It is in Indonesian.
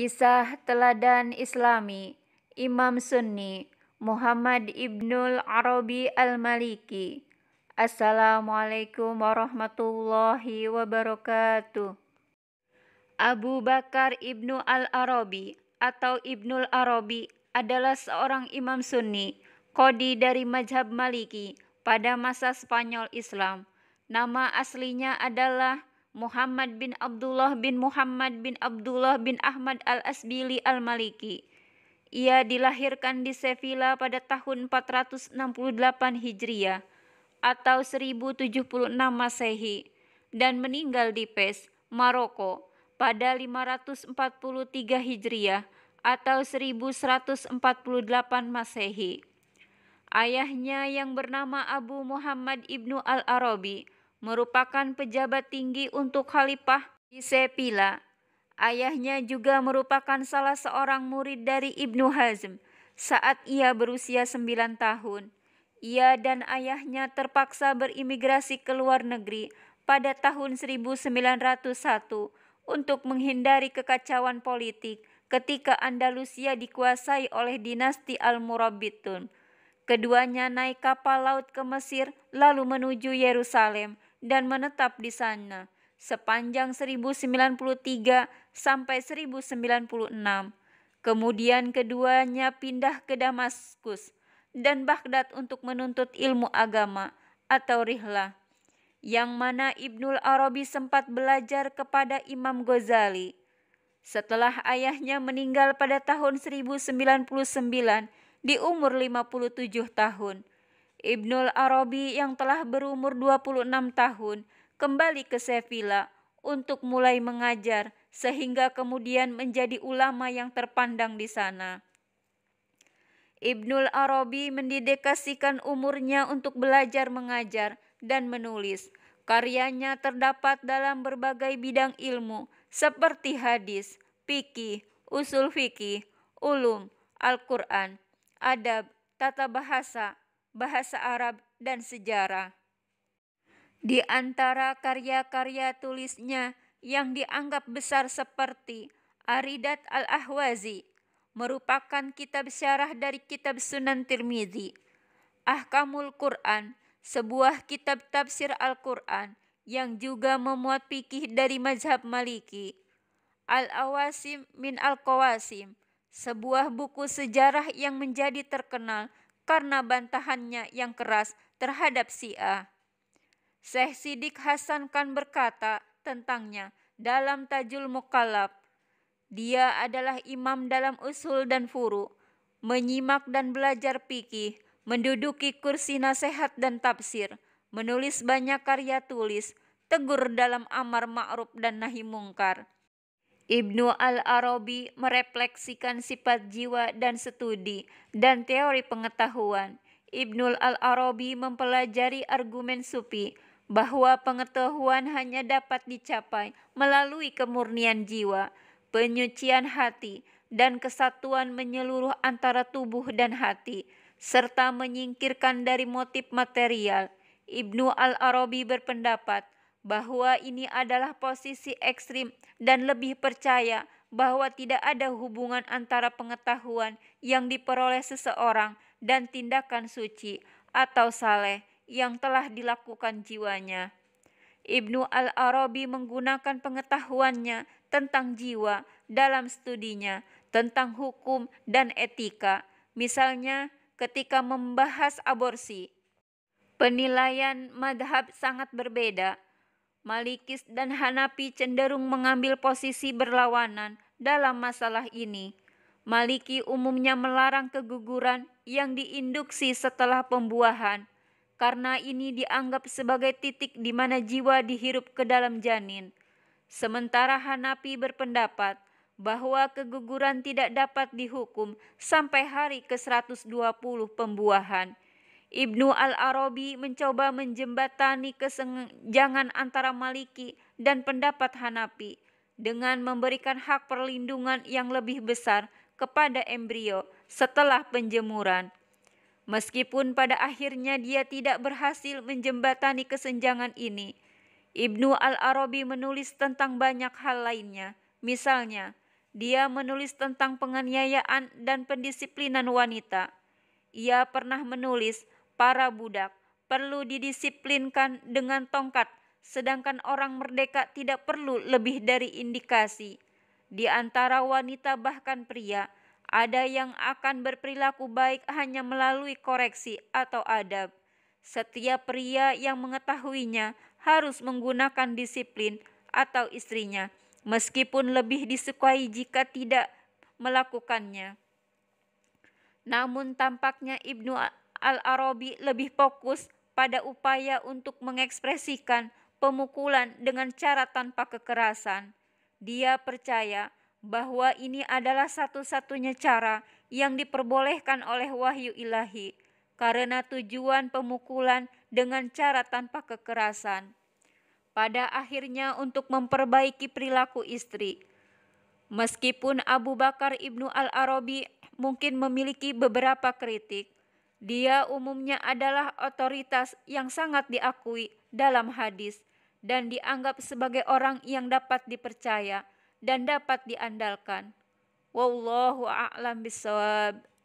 Kisah Teladan Islami Imam Sunni Muhammad Ibnul Arabi Al-Maliki Assalamualaikum warahmatullahi wabarakatuh Abu Bakar Ibnu Al-Arabi atau Ibnul Arabi adalah seorang imam sunni, kodi dari Mazhab Maliki pada masa Spanyol Islam. Nama aslinya adalah Muhammad bin Abdullah bin Muhammad bin Abdullah bin Ahmad al-Asbili al-Maliki. Ia dilahirkan di Sevilla pada tahun 468 Hijriah atau 1076 Masehi dan meninggal di Pes, Maroko pada 543 Hijriah atau 1148 Masehi. Ayahnya yang bernama Abu Muhammad ibnu Al-Arabi merupakan pejabat tinggi untuk Khalifah Isepila. Ayahnya juga merupakan salah seorang murid dari Ibnu Hazm saat ia berusia sembilan tahun. Ia dan ayahnya terpaksa berimigrasi ke luar negeri pada tahun 1901 untuk menghindari kekacauan politik ketika Andalusia dikuasai oleh dinasti Al-Murabitun. Keduanya naik kapal laut ke Mesir lalu menuju Yerusalem dan menetap di sana sepanjang 1093 sampai 1096. Kemudian keduanya pindah ke Damaskus dan Baghdad untuk menuntut ilmu agama atau rihlah yang mana Ibnul Arabi sempat belajar kepada Imam Ghazali. Setelah ayahnya meninggal pada tahun 1099 di umur 57 tahun, Ibnul Arabi yang telah berumur 26 tahun kembali ke Sevilla untuk mulai mengajar sehingga kemudian menjadi ulama yang terpandang di sana. Ibnul Arabi mendedikasikan umurnya untuk belajar mengajar dan menulis. Karyanya terdapat dalam berbagai bidang ilmu seperti hadis, fikih, usul fikih, ulum, Al-Quran, adab, tata bahasa, bahasa Arab, dan sejarah. Di antara karya-karya tulisnya yang dianggap besar seperti Aridat al-Ahwazi, merupakan kitab syarah dari kitab Sunan Tirmidzi, Ahkamul Quran, sebuah kitab tafsir Al-Quran yang juga memuat pikih dari mazhab Maliki. Al-Awasim min Al-Qawasim, sebuah buku sejarah yang menjadi terkenal karena bantahannya yang keras terhadap si A, Syekh Sidik Hasan Khan berkata tentangnya dalam Tajul Mukalab, dia adalah imam dalam usul dan furu, menyimak dan belajar pikih, menduduki kursi nasihat dan tafsir, menulis banyak karya tulis, tegur dalam amar ma'ruf dan nahi mungkar Ibnu Al-Arabi merefleksikan sifat jiwa dan studi dan teori pengetahuan. Ibnu Al-Arabi mempelajari argumen sufi bahwa pengetahuan hanya dapat dicapai melalui kemurnian jiwa, penyucian hati, dan kesatuan menyeluruh antara tubuh dan hati, serta menyingkirkan dari motif material. Ibnu Al-Arabi berpendapat bahwa ini adalah posisi ekstrim dan lebih percaya bahwa tidak ada hubungan antara pengetahuan yang diperoleh seseorang dan tindakan suci atau saleh yang telah dilakukan jiwanya. Ibnu Al-Arabi menggunakan pengetahuannya tentang jiwa dalam studinya tentang hukum dan etika, misalnya ketika membahas aborsi. Penilaian madhab sangat berbeda Malikis dan Hanafi cenderung mengambil posisi berlawanan dalam masalah ini. Maliki umumnya melarang keguguran yang diinduksi setelah pembuahan karena ini dianggap sebagai titik di mana jiwa dihirup ke dalam janin. Sementara Hanafi berpendapat bahwa keguguran tidak dapat dihukum sampai hari ke-120 pembuahan Ibnu Al-Arabi mencoba menjembatani kesenjangan antara Maliki dan pendapat Hanafi dengan memberikan hak perlindungan yang lebih besar kepada embrio setelah penjemuran. Meskipun pada akhirnya dia tidak berhasil menjembatani kesenjangan ini, Ibnu Al-Arabi menulis tentang banyak hal lainnya. Misalnya, dia menulis tentang penganiayaan dan pendisiplinan wanita. Ia pernah menulis Para budak perlu didisiplinkan dengan tongkat, sedangkan orang merdeka tidak perlu lebih dari indikasi. Di antara wanita, bahkan pria, ada yang akan berperilaku baik hanya melalui koreksi atau adab. Setiap pria yang mengetahuinya harus menggunakan disiplin atau istrinya, meskipun lebih disukai jika tidak melakukannya. Namun tampaknya Ibnu Al-Arabi lebih fokus pada upaya untuk mengekspresikan pemukulan dengan cara tanpa kekerasan. Dia percaya bahwa ini adalah satu-satunya cara yang diperbolehkan oleh wahyu ilahi karena tujuan pemukulan dengan cara tanpa kekerasan. Pada akhirnya untuk memperbaiki perilaku istri. Meskipun Abu Bakar Ibnu Al-Arabi mungkin memiliki beberapa kritik, dia umumnya adalah otoritas yang sangat diakui dalam hadis dan dianggap sebagai orang yang dapat dipercaya dan dapat diandalkan. Wallahu a'lam bisawab.